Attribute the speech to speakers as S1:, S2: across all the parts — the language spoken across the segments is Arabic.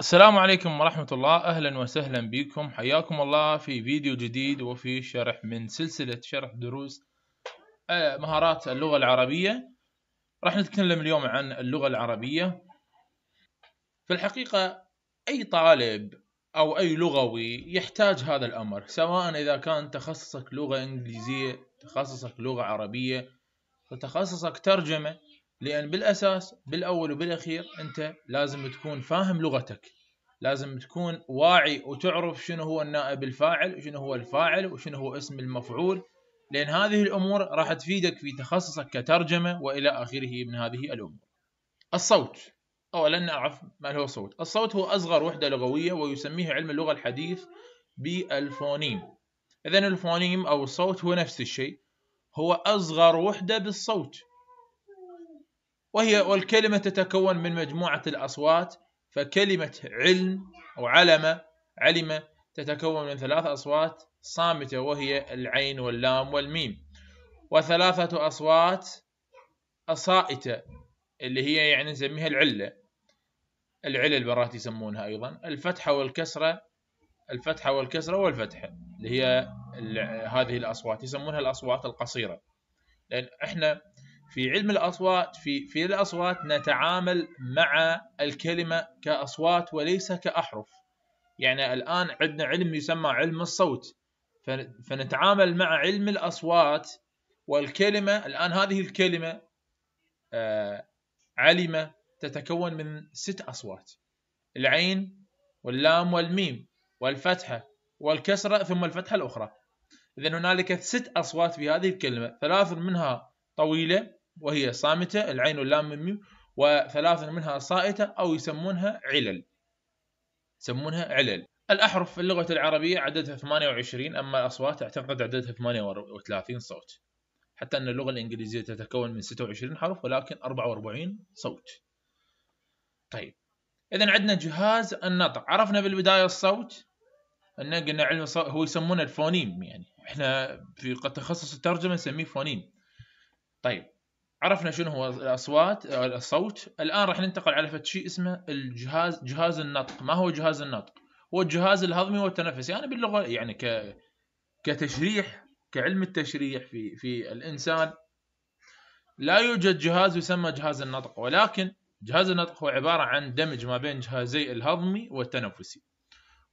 S1: السلام عليكم ورحمة الله أهلا وسهلا بكم حياكم الله في فيديو جديد وفي شرح من سلسلة شرح دروس آه، مهارات اللغة العربية راح نتكلم اليوم عن اللغة العربية في الحقيقة أي طالب أو أي لغوي يحتاج هذا الأمر سواء إذا كان تخصصك لغة إنجليزية تخصصك لغة عربية تخصصك ترجمة لأن بالأساس بالأول وبالأخير أنت لازم تكون فاهم لغتك لازم تكون واعي وتعرف شنو هو النائب الفاعل وشنو هو الفاعل وشنو هو اسم المفعول لأن هذه الأمور راح تفيدك في تخصصك كترجمة وإلى آخره من هذه الأمور الصوت او لن نعرف ما هو الصوت الصوت هو أصغر وحدة لغوية ويسميه علم اللغة الحديث بالفونيم إذا الفونيم أو الصوت هو نفس الشيء هو أصغر وحدة بالصوت وهي والكلمة تتكون من مجموعة الأصوات فكلمة علم أو علم تتكون من ثلاث أصوات صامتة وهي العين واللام والميم وثلاثة أصوات أصائتة اللي هي يعني نسميها العلة العلل برات يسمونها أيضا الفتحة والكسرة الفتحة والكسرة والفتحة اللي هي هذه الأصوات يسمونها الأصوات القصيرة لأن إحنا في علم الأصوات في في الأصوات نتعامل مع الكلمة كأصوات وليس كأحرف يعني الآن عندنا علم يسمى علم الصوت فنتعامل مع علم الأصوات والكلمة الآن هذه الكلمة آه، علمة تتكون من ست أصوات العين واللام والميم والفتحة والكسرة ثم الفتحة الأخرى إذا هنالك ست أصوات في هذه الكلمة ثلاث منها طويلة وهي صامتة العين واللام والميم وثلاثة منها صائتة أو يسمونها علل يسمونها علل الأحرف في اللغة العربية عددها 28 أما الأصوات أعتقد عددها 38 صوت حتى أن اللغة الإنجليزية تتكون من 26 حرف ولكن 44 صوت طيب إذا عندنا جهاز النطق عرفنا بالبداية الصوت أن قلنا علم الصوت هو يسمونه الفونيم يعني إحنا في تخصص الترجمة نسميه فونيم طيب عرفنا شنو هو الاصوات الصوت الان راح ننتقل على شيء اسمه الجهاز جهاز النطق ما هو جهاز النطق هو الجهاز الهضمي والتنفسي انا يعني باللغه يعني ك كتشريح كعلم التشريح في في الانسان لا يوجد جهاز يسمى جهاز النطق ولكن جهاز النطق هو عباره عن دمج ما بين جهازي الهضمي والتنفسي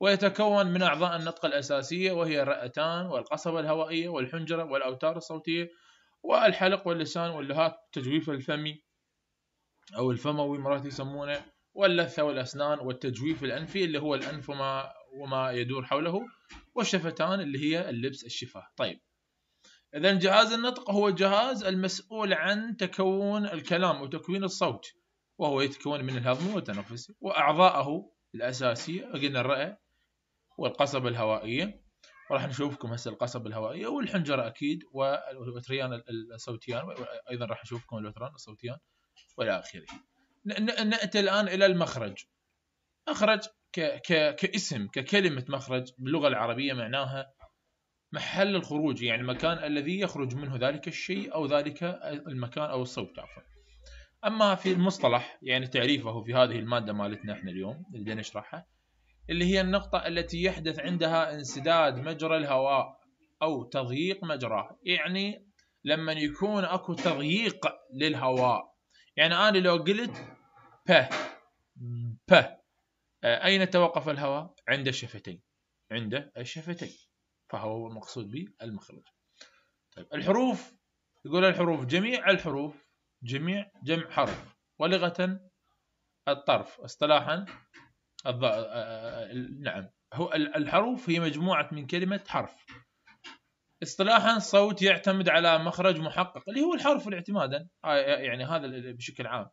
S1: ويتكون من اعضاء النطق الاساسيه وهي الرئتان والقصبه الهوائيه والحنجره والاوتار الصوتيه والحلق واللسان واللهات تجويف الفم أو الفموي مرات يسمونه واللثة والأسنان والتجويف الأنفي اللي هو الأنف وما, وما يدور حوله والشفتان اللي هي اللبس الشفاه طيب إذا جهاز النطق هو الجهاز المسؤول عن تكون الكلام وتكوين الصوت وهو يتكون من الهضم والتنفس وأعضائه الأساسية قلنا الرئة والقصبة الهوائية وراح نشوفكم هسه القصب الهوائيه والحنجره اكيد والوتريان الصوتيان ايضا راح نشوفكم الوتران الصوتيان والى اخره. ناتي الان الى المخرج. مخرج ك... ك... كاسم ككلمه مخرج باللغه العربيه معناها محل الخروج يعني المكان الذي يخرج منه ذلك الشيء او ذلك المكان او الصوت عفوا. اما في المصطلح يعني تعريفه في هذه الماده مالتنا احنا اليوم اللي نشرحها اللي هي النقطة التي يحدث عندها انسداد مجرى الهواء أو تضييق مجراه يعني لما يكون أكو تضييق للهواء يعني أنا لو قلت ب ب أين توقف الهواء؟ عند الشفتين عند الشفتين فهو مقصود به المخرج طيب الحروف يقول الحروف جميع الحروف جميع جمع حرف ولغة الطرف اصطلاحا الض... آه، آه، آه، نعم هو الحروف هي مجموعة من كلمة حرف اصطلاحا صوت يعتمد على مخرج محقق اللي هو الحرف الاعتمادا يعني هذا بشكل عام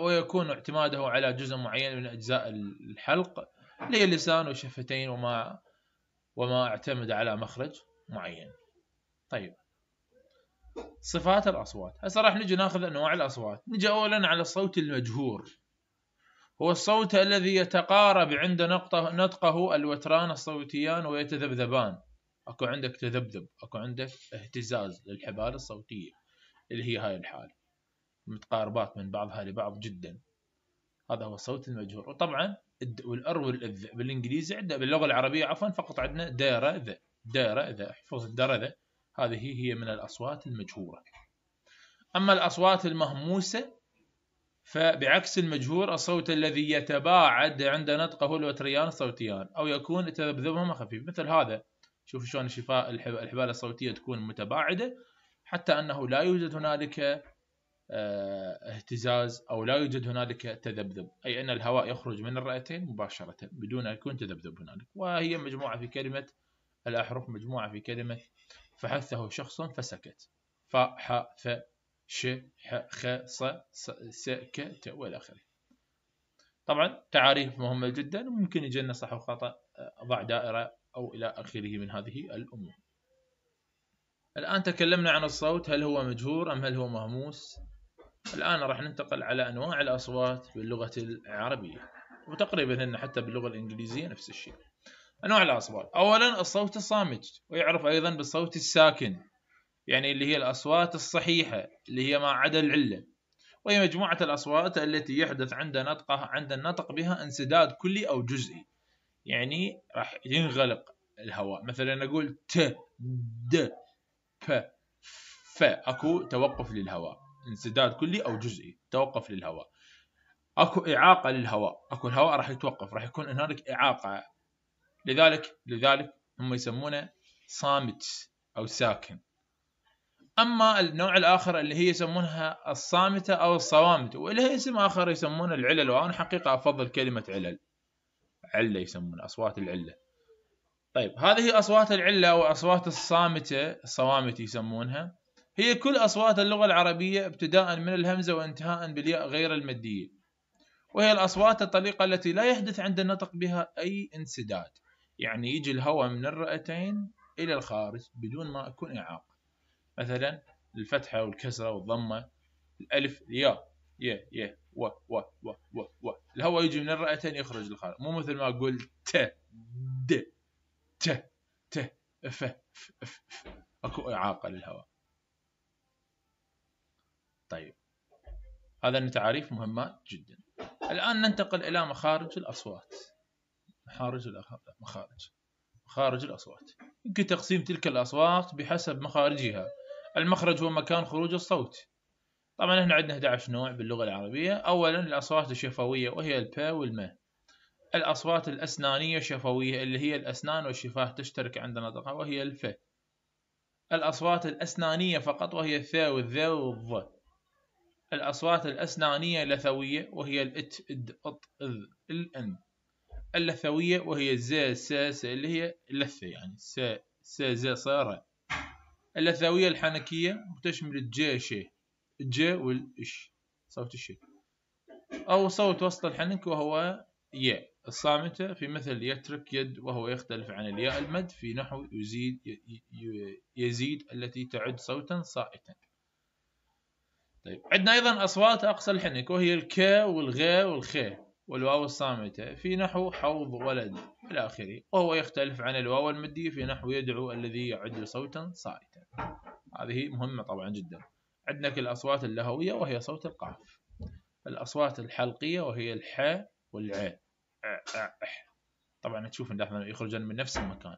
S1: ويكون اعتماده على جزء معين من أجزاء الحلق اللي هي اللسان والشفتين وما وما اعتمد على مخرج معين طيب صفات الأصوات هسه راح نجي ناخذ أنواع الأصوات نجي أولا على الصوت المجهور هو الصوت الذي يتقارب عند نطقه الوتران الصوتيان ويتذبذبان اكو عندك تذبذب اكو عندك اهتزاز للحبال الصوتيه اللي هي هاي الحاله متقاربات من بعضها لبعض جدا هذا هو الصوت المجهور وطبعا والار بالانجليزي عندنا باللغه العربيه عفوا فقط عندنا دير ذا دير ذا احفظ الدارة ذا هذه هي من الاصوات المجهوره اما الاصوات المهموسه فبعكس المجهور الصوت الذي يتباعد عند نطقه الوتريان الصوتيان أو يكون تذبذبهما خفيف مثل هذا شوف شلون شفاء الحبال الصوتية تكون متباعدة حتى أنه لا يوجد هنالك آه، اهتزاز أو لا يوجد هنالك تذبذب أي أن الهواء يخرج من الرئتين مباشرة بدون أن يكون تذبذب هنالك وهي مجموعة في كلمة الأحرف مجموعة في كلمة فحثه شخص فسكت فحث ش خ ص س ك ت والى اخره طبعا تعاريف مهمه جدا ممكن يجينا صح وخطا آه، ضع دائره او الى اخره من هذه الامور الان تكلمنا عن الصوت هل هو مجهور ام هل هو مهموس الان راح ننتقل على انواع الاصوات باللغه العربيه وتقريبا حتى باللغه الانجليزيه نفس الشيء انواع الاصوات اولا الصوت الصامت ويعرف ايضا بالصوت الساكن يعني اللي هي الأصوات الصحيحة اللي هي ما عدا العلة وهي مجموعة الأصوات التي يحدث عند نطقها عند النطق بها انسداد كلي أو جزئي يعني راح ينغلق الهواء مثلا أقول ت د ب ف أكو توقف للهواء انسداد كلي أو جزئي توقف للهواء اكو اعاقه للهواء اكو الهواء راح يتوقف راح يكون هنالك اعاقه لذلك لذلك هم يسمونه صامت او ساكن اما النوع الاخر اللي هي يسمونها الصامته او الصوامت ولها اسم اخر يسمونه العلل وانا حقيقه افضل كلمه علل عله يسمون اصوات العله طيب هذه اصوات العله او اصوات الصامته الصوامت يسمونها هي كل اصوات اللغه العربيه ابتداء من الهمزه وانتهاء بالياء غير المديه وهي الاصوات الطليقه التي لا يحدث عند النطق بها اي انسداد يعني يجي الهواء من الرئتين الى الخارج بدون ما اكون اعاقه مثلا الفتحه والكسره والضمه الالف ياء يا يا و و و و و الهواء يجي من الرئتين يخرج للخارج مو مثل ما اقول ت د ت ت ف ف ف, ف. اكو اعاقه للهواء طيب هذا أن تعاريف مهمات جدا الآن ننتقل إلى مخارج الأصوات مخارج مخارج مخارج الأصوات يمكن تقسيم تلك الأصوات بحسب مخارجها المخرج هو مكان خروج الصوت طبعا احنا عندنا 11 نوع باللغة العربية أولا الأصوات الشفوية وهي الباء والماء الأصوات الأسنانية الشفوية اللي هي الأسنان والشفاه تشترك عند نطقها وهي الف الأصوات الأسنانية فقط وهي الثاء والذ والظ الأصوات الأسنانية اللثوية وهي الإت إد أط إذ الأن اللثوية وهي الزا س اللي هي اللثة يعني سا سا زا صارة اللثوية الحنكية تشمل الج شيء الج والإش صوت الشيء أو صوت وسط الحنك وهو ياء الصامتة في مثل يترك يد وهو يختلف عن الياء المد في نحو يزيد يزيد التي تعد صوتا صائتا طيب عندنا أيضا أصوات أقصى الحنك وهي الك والغ والخ والواو الصامتة في نحو حوض ولد إلى آخره وهو يختلف عن الواو المدية في نحو يدعو الذي يعد صوتا صائتا هذه مهمة طبعا جدا عندنا الأصوات اللهوية وهي صوت القاف الأصوات الحلقية وهي الحاء والعاء طبعا تشوف لاحظا يخرجن من نفس المكان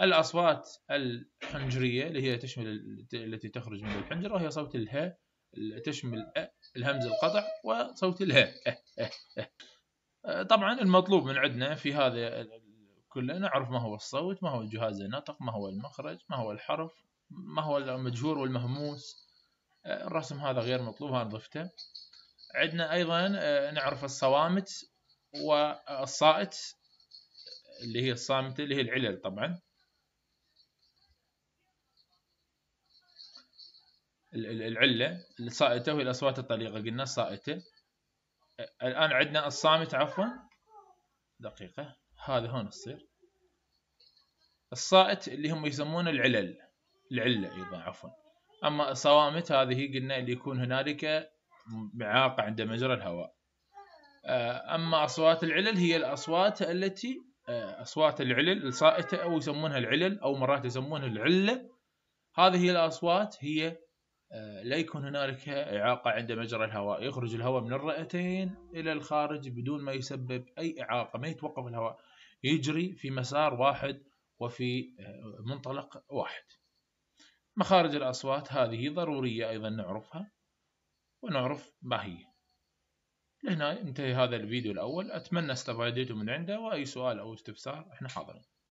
S1: الأصوات الحنجرية اللي هي تشمل التي تخرج من الحنجرة وهي صوت الهاء تشمل الهمز القطع وصوت الهاء آه، طبعا المطلوب من عندنا في هذا كله نعرف ما هو الصوت ما هو جهاز النطق ما هو المخرج ما هو الحرف ما هو المجهور والمهموس آه، الرسم هذا غير مطلوب هذا ضفته عندنا ايضا آه، نعرف الصوامت والصائت اللي هي الصامتة اللي هي العلل طبعا العلة الصائتة هي الأصوات الطليقة قلنا الصائتة الآن عندنا الصامت عفوا دقيقة هذا هون تصير الصائت اللي هم يسمونه العلل العلة أيضا عفوا أما الصوامت هذه قلنا اللي يكون هنالك معاقه عند مجرى الهواء آه، أما أصوات العلل هي الأصوات التي آه، أصوات العلل الصائتة أو يسمونها العلل أو مرات يسمونها العلة هذه الأصوات هي آه، لا يكون هنالك إعاقة عند مجرى الهواء يخرج الهواء من الرئتين إلى الخارج بدون ما يسبب أي إعاقة ما يتوقف الهواء يجري في مسار واحد وفي آه، منطلق واحد مخارج الأصوات هذه ضرورية أيضا نعرفها ونعرف ما هي لهنا ينتهي هذا الفيديو الأول أتمنى استفاديتم من عنده وأي سؤال أو استفسار إحنا حاضرين